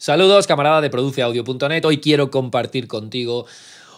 Saludos, camarada de produceaudio.net. Hoy quiero compartir contigo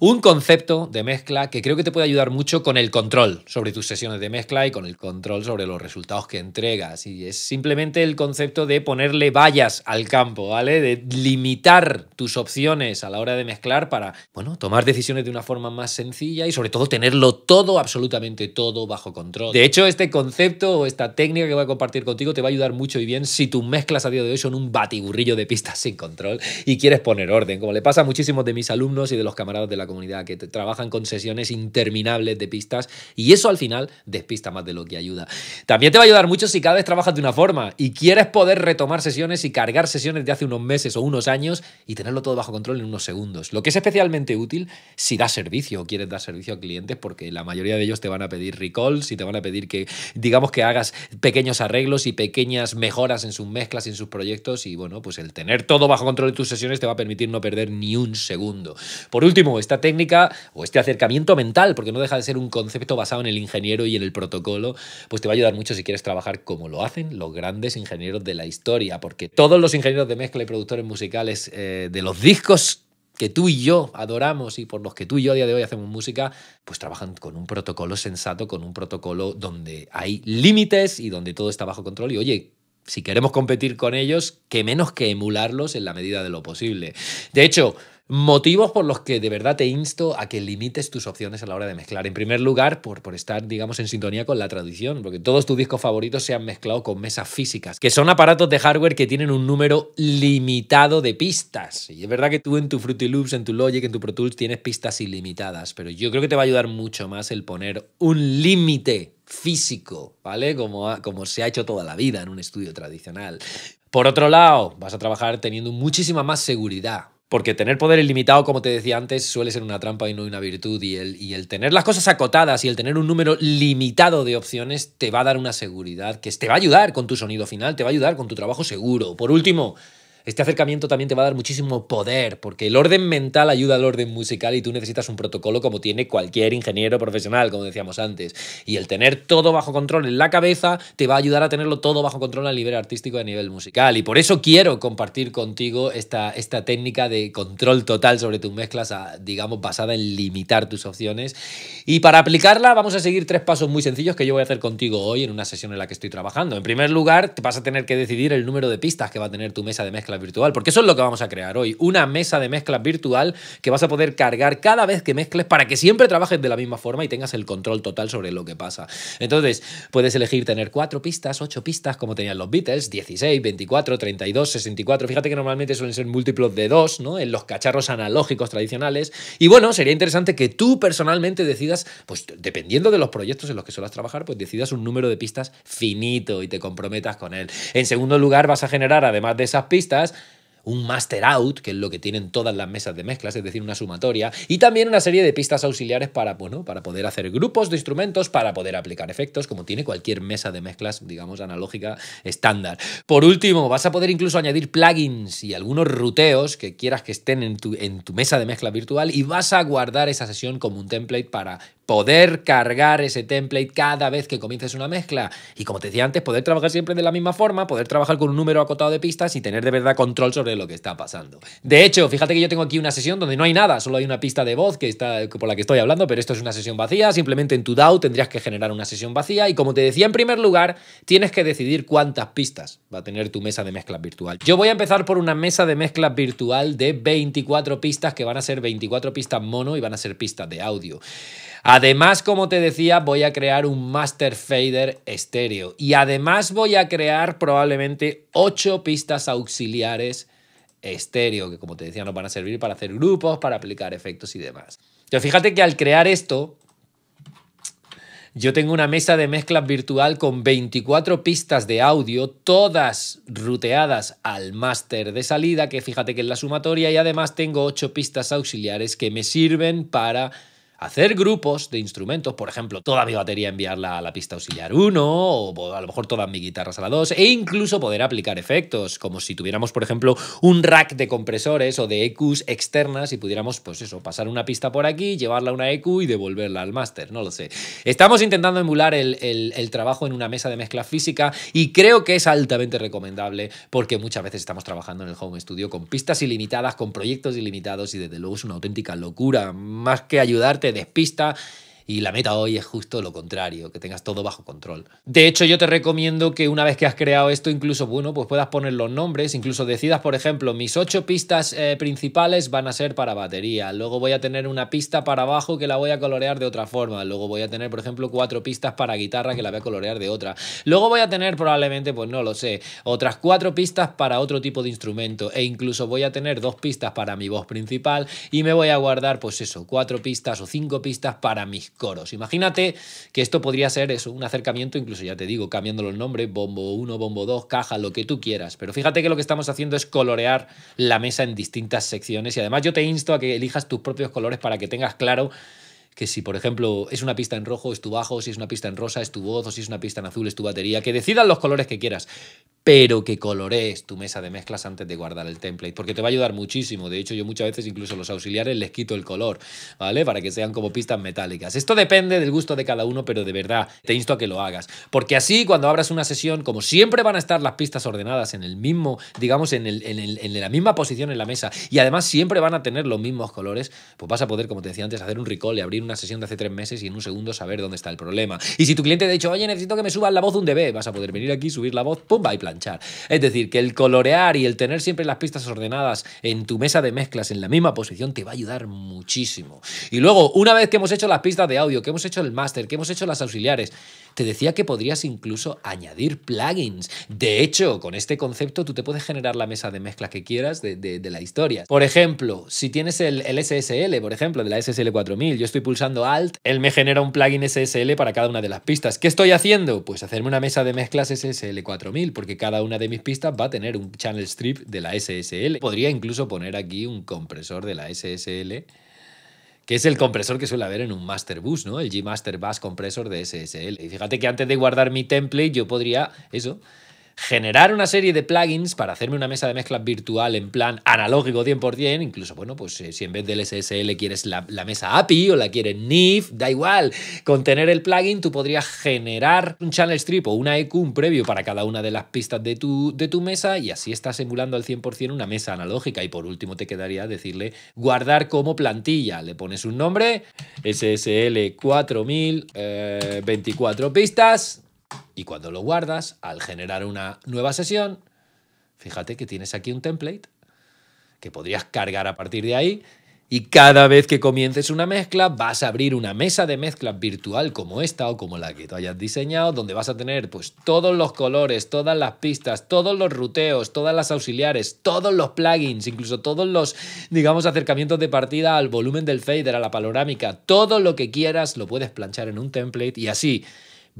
un concepto de mezcla que creo que te puede ayudar mucho con el control sobre tus sesiones de mezcla y con el control sobre los resultados que entregas. Y es simplemente el concepto de ponerle vallas al campo, ¿vale? De limitar tus opciones a la hora de mezclar para, bueno, tomar decisiones de una forma más sencilla y sobre todo tenerlo todo, absolutamente todo, bajo control. De hecho, este concepto o esta técnica que voy a compartir contigo te va a ayudar mucho y bien si tus mezclas a día de hoy son un batiburrillo de pistas sin control y quieres poner orden, como le pasa a muchísimos de mis alumnos y de los camaradas de la comunidad, que trabajan con sesiones interminables de pistas y eso al final despista más de lo que ayuda. También te va a ayudar mucho si cada vez trabajas de una forma y quieres poder retomar sesiones y cargar sesiones de hace unos meses o unos años y tenerlo todo bajo control en unos segundos. Lo que es especialmente útil si das servicio o quieres dar servicio a clientes porque la mayoría de ellos te van a pedir recalls y te van a pedir que, digamos, que hagas pequeños arreglos y pequeñas mejoras en sus mezclas y en sus proyectos y bueno, pues el tener todo bajo control de tus sesiones te va a permitir no perder ni un segundo. Por último, está técnica o este acercamiento mental, porque no deja de ser un concepto basado en el ingeniero y en el protocolo, pues te va a ayudar mucho si quieres trabajar como lo hacen los grandes ingenieros de la historia, porque todos los ingenieros de mezcla y productores musicales eh, de los discos que tú y yo adoramos y por los que tú y yo a día de hoy hacemos música, pues trabajan con un protocolo sensato, con un protocolo donde hay límites y donde todo está bajo control. Y oye, si queremos competir con ellos, que menos que emularlos en la medida de lo posible. De hecho, Motivos por los que de verdad te insto a que limites tus opciones a la hora de mezclar. En primer lugar, por, estar, digamos, en sintonía con la tradición, porque todos tus discos favoritos se han mezclado con mesas físicas, que son aparatos de hardware que tienen un número limitado de pistas. Y es verdad que tú en tu Fruity Loops, en tu Logic, en tu Pro Tools tienes pistas ilimitadas, pero yo creo que te va a ayudar mucho más el poner un límite físico, ¿vale? Como, como se ha hecho toda la vida en un estudio tradicional. Por otro lado, vas a trabajar teniendo muchísima más seguridad porque tener poder ilimitado, como te decía antes, suele ser una trampa y no una virtud. Y el, y el, tener las cosas acotadas y el tener un número limitado de opciones te va a dar una seguridad que te va a ayudar con tu sonido final, te va a ayudar con tu trabajo seguro. Por último, este acercamiento también te va a dar muchísimo poder, porque el orden mental ayuda al orden musical y tú necesitas un protocolo como tiene cualquier ingeniero profesional, como decíamos antes. Y el tener todo bajo control en la cabeza te va a ayudar a tenerlo todo bajo control a nivel artístico y a nivel musical. Y por eso quiero compartir contigo esta, esta técnica de control total sobre tus mezclas, ah, digamos, basada en limitar tus opciones. Y para aplicarla vamos a seguir tres pasos muy sencillos que yo voy a hacer contigo hoy en una sesión en la que estoy trabajando. En primer lugar, te vas a tener que decidir el número de pistas que va a tener tu mesa de mezcla virtual, porque eso es lo que vamos a crear hoy, una mesa de mezcla virtual que vas a poder cargar cada vez que mezcles para que siempre trabajes de la misma forma y tengas el control total sobre lo que pasa. Entonces, puedes elegir tener cuatro pistas, ocho pistas, como tenían los Beatles, 16, 24, 32, 64. Fíjate que normalmente suelen ser múltiplos de dos, ¿no? En los cacharros analógicos tradicionales. Y bueno, sería interesante que tú personalmente decidas, pues dependiendo de los proyectos en los que suelas trabajar, pues decidas un número de pistas finito y te comprometas con él. En segundo lugar, vas a generar, además de esas pistas, un master out, que es lo que tienen todas las mesas de mezclas, es decir, una sumatoria, y también una serie de pistas auxiliares para, bueno, para poder hacer grupos de instrumentos, para poder aplicar efectos, como tiene cualquier mesa de mezclas, digamos, analógica estándar. Por último, vas a poder incluso añadir plugins y algunos ruteos que quieras que estén en tu, en tu mesa de mezcla virtual y vas a guardar esa sesión como un template para poder cargar ese template cada vez que comiences una mezcla. Y como te decía antes, poder trabajar siempre de la misma forma, poder trabajar con un número acotado de pistas y tener de verdad control sobre lo que está pasando. De hecho, fíjate que yo tengo aquí una sesión donde no hay nada, solo hay una pista de voz que está, por la que estoy hablando, pero esto es una sesión vacía. Simplemente en tu DAO tendrías que generar una sesión vacía. Y como te decía en primer lugar, tienes que decidir cuántas pistas va a tener tu mesa de mezclas virtual. Yo voy a empezar por una mesa de mezclas virtual de 24 pistas que van a ser 24 pistas mono y van a ser pistas de audio. Además, como te decía, voy a crear un master fader estéreo y además voy a crear probablemente 8 pistas auxiliares estéreo, que como te decía nos van a servir para hacer grupos, para aplicar efectos y demás. Yo fíjate que al crear esto, yo tengo una mesa de mezclas virtual con 24 pistas de audio, todas ruteadas al máster de salida, que fíjate que es la sumatoria, y además tengo 8 pistas auxiliares que me sirven para hacer grupos de instrumentos, por ejemplo, toda mi batería enviarla a la pista auxiliar 1 o a lo mejor todas mis guitarras a la 2 e incluso poder aplicar efectos, como si tuviéramos, por ejemplo, un rack de compresores o de EQs externas y pudiéramos, pues eso, pasar una pista por aquí, llevarla a una EQ y devolverla al máster, no lo sé. Estamos intentando emular el, trabajo en una mesa de mezcla física y creo que es altamente recomendable porque muchas veces estamos trabajando en el home studio con pistas ilimitadas, con proyectos ilimitados y desde luego es una auténtica locura, más que ayudarte despista y la meta hoy es justo lo contrario, que tengas todo bajo control. De hecho, yo te recomiendo que una vez que has creado esto, incluso, bueno, pues puedas poner los nombres, incluso decidas, por ejemplo, mis ocho pistas eh, principales van a ser para batería, luego voy a tener una pista para abajo que la voy a colorear de otra forma, luego voy a tener, por ejemplo, cuatro pistas para guitarra que la voy a colorear de otra, luego voy a tener probablemente, pues no lo sé, otras cuatro pistas para otro tipo de instrumento e incluso voy a tener dos pistas para mi voz principal y me voy a guardar, pues eso, cuatro pistas o cinco pistas para mis coros. Imagínate que esto podría ser eso, un acercamiento, incluso ya te digo, cambiándolo el nombre, bombo 1, bombo 2, caja, lo que tú quieras. Pero fíjate que lo que estamos haciendo es colorear la mesa en distintas secciones y además yo te insto a que elijas tus propios colores para que tengas claro que si, por ejemplo, es una pista en rojo, es tu bajo, si es una pista en rosa, es tu voz, o si es una pista en azul, es tu batería, que decidan los colores que quieras pero que colorees tu mesa de mezclas antes de guardar el template, porque te va a ayudar muchísimo. De hecho, yo muchas veces incluso los auxiliares les quito el color, ¿vale? Para que sean como pistas metálicas. Esto depende del gusto de cada uno, pero de verdad, te insto a que lo hagas, porque así cuando abras una sesión, como siempre van a estar las pistas ordenadas en el mismo, digamos, en, el, en, la misma posición en la mesa, y además siempre van a tener los mismos colores, pues vas a poder, como te decía antes, hacer un recall y abrir una sesión de hace tres meses y en un segundo saber dónde está el problema. Y si tu cliente te ha dicho, oye, necesito que me subas la voz un dB, vas a poder venir aquí, subir la voz, pum, y plan es decir, que el colorear y el tener siempre las pistas ordenadas en tu mesa de mezclas en la misma posición te va a ayudar muchísimo. Y luego, una vez que hemos hecho las pistas de audio, que hemos hecho el máster, que hemos hecho las auxiliares, te decía que podrías incluso añadir plugins. De hecho, con este concepto tú te puedes generar la mesa de mezclas que quieras de, la historia. Por ejemplo, si tienes el, el, SSL, por ejemplo, de la SSL 4000, yo estoy pulsando Alt, él me genera un plugin SSL para cada una de las pistas. ¿Qué estoy haciendo? Pues hacerme una mesa de mezclas SSL 4000, porque cada una de mis pistas va a tener un channel strip de la SSL. Podría incluso poner aquí un compresor de la SSL que es el compresor que suele haber en un Master Bus, ¿no? El G Master Bus Compressor de SSL. Y fíjate que antes de guardar mi template yo podría, eso, generar una serie de plugins para hacerme una mesa de mezclas virtual en plan analógico 100%, incluso, bueno, pues eh, si en vez del SSL quieres la, mesa API o la quieres NIF, da igual. Con tener el plugin tú podrías generar un channel strip o una EQ, un previo para cada una de las pistas de tu, de tu mesa y así estás emulando al 100% una mesa analógica. Y por último te quedaría decirle guardar como plantilla. Le pones un nombre, SSL 4000, 24 pistas, y cuando lo guardas, al generar una nueva sesión, fíjate que tienes aquí un template que podrías cargar a partir de ahí y cada vez que comiences una mezcla, vas a abrir una mesa de mezcla virtual como esta o como la que tú hayas diseñado, donde vas a tener pues todos los colores, todas las pistas, todos los ruteos, todas las auxiliares, todos los plugins, incluso todos los, digamos, acercamientos de partida al volumen del fader, a la panorámica, todo lo que quieras lo puedes planchar en un template y así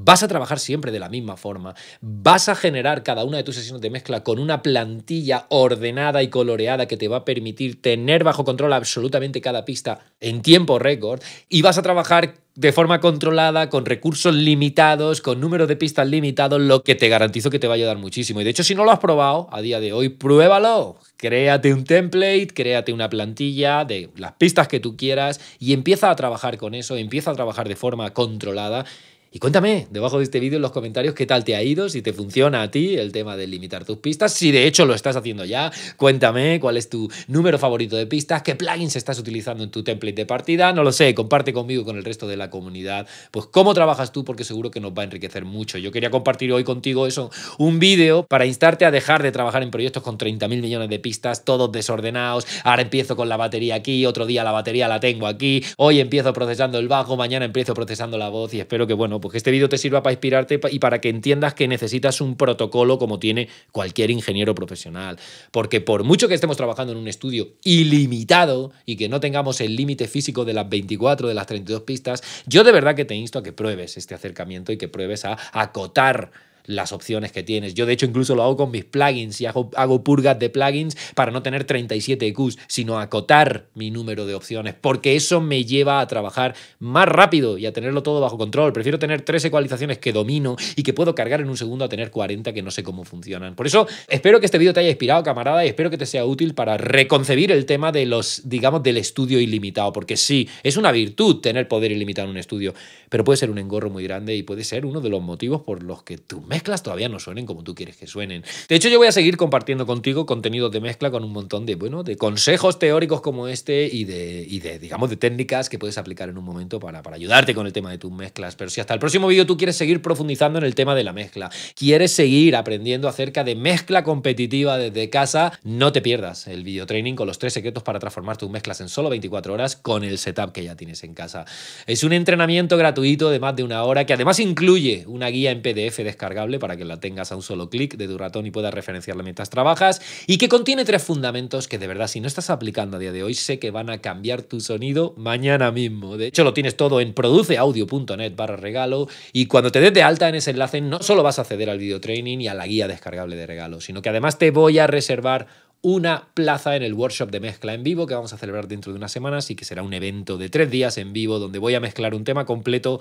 vas a trabajar siempre de la misma forma, vas a generar cada una de tus sesiones de mezcla con una plantilla ordenada y coloreada que te va a permitir tener bajo control absolutamente cada pista en tiempo récord y vas a trabajar de forma controlada, con recursos limitados, con número de pistas limitados, lo que te garantizo que te va a ayudar muchísimo. Y de hecho, si no lo has probado a día de hoy, pruébalo. Créate un template, créate una plantilla de las pistas que tú quieras y empieza a trabajar con eso, empieza a trabajar de forma controlada y cuéntame debajo de este vídeo en los comentarios qué tal te ha ido, si te funciona a ti el tema de limitar tus pistas, si de hecho lo estás haciendo ya, cuéntame cuál es tu número favorito de pistas, qué plugins estás utilizando en tu template de partida, no lo sé, comparte conmigo con el resto de la comunidad, pues cómo trabajas tú porque seguro que nos va a enriquecer mucho. Yo quería compartir hoy contigo eso, un vídeo para instarte a dejar de trabajar en proyectos con 30.000 millones de pistas, todos desordenados, ahora empiezo con la batería aquí, otro día la batería la tengo aquí, hoy empiezo procesando el bajo, mañana empiezo procesando la voz y espero que bueno, pues que este vídeo te sirva para inspirarte y para que entiendas que necesitas un protocolo como tiene cualquier ingeniero profesional. Porque por mucho que estemos trabajando en un estudio ilimitado y que no tengamos el límite físico de las 24, de las 32 pistas, yo de verdad que te insto a que pruebes este acercamiento y que pruebes a acotar las opciones que tienes. Yo de hecho incluso lo hago con mis plugins y hago, purgas de plugins para no tener 37 EQs, sino acotar mi número de opciones, porque eso me lleva a trabajar más rápido y a tenerlo todo bajo control. Prefiero tener tres ecualizaciones que domino y que puedo cargar en un segundo a tener 40 que no sé cómo funcionan. Por eso espero que este vídeo te haya inspirado, camarada, y espero que te sea útil para reconcebir el tema de los, digamos, del estudio ilimitado, porque sí, es una virtud tener poder ilimitado en un estudio, pero puede ser un engorro muy grande y puede ser uno de los motivos por los que tú me todavía no suenen como tú quieres que suenen. De hecho, yo voy a seguir compartiendo contigo contenidos de mezcla con un montón de, bueno, de consejos teóricos como este y de, de digamos, de técnicas que puedes aplicar en un momento para, para ayudarte con el tema de tus mezclas. Pero si hasta el próximo vídeo tú quieres seguir profundizando en el tema de la mezcla, quieres seguir aprendiendo acerca de mezcla competitiva desde casa, no te pierdas el video training con los tres secretos para transformar tus mezclas en solo 24 horas con el setup que ya tienes en casa. Es un entrenamiento gratuito de más de una hora que además incluye una guía en PDF descargada para que la tengas a un solo clic de tu ratón y puedas referenciarla mientras trabajas y que contiene tres fundamentos que de verdad si no estás aplicando a día de hoy sé que van a cambiar tu sonido mañana mismo. De hecho lo tienes todo en produceaudio.net barra regalo y cuando te des de alta en ese enlace no solo vas a acceder al video training y a la guía descargable de regalo, sino que además te voy a reservar una plaza en el workshop de mezcla en vivo que vamos a celebrar dentro de unas semanas y que será un evento de tres días en vivo donde voy a mezclar un tema completo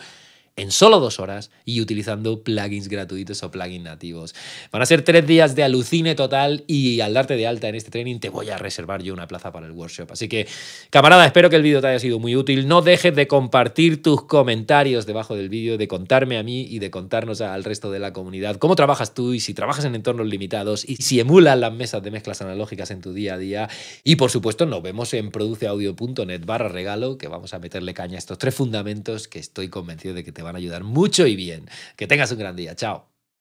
en solo dos horas y utilizando plugins gratuitos o plugins nativos. Van a ser tres días de alucine total y al darte de alta en este training te voy a reservar yo una plaza para el workshop. Así que, camarada, espero que el vídeo te haya sido muy útil. No dejes de compartir tus comentarios debajo del vídeo, de contarme a mí y de contarnos al resto de la comunidad cómo trabajas tú y si trabajas en entornos limitados y si emulas las mesas de mezclas analógicas en tu día a día. Y por supuesto, nos vemos en produceaudio.net barra regalo, que vamos a meterle caña a estos tres fundamentos que estoy convencido de que te van a ayudar mucho y bien. Que tengas un gran día. Chao.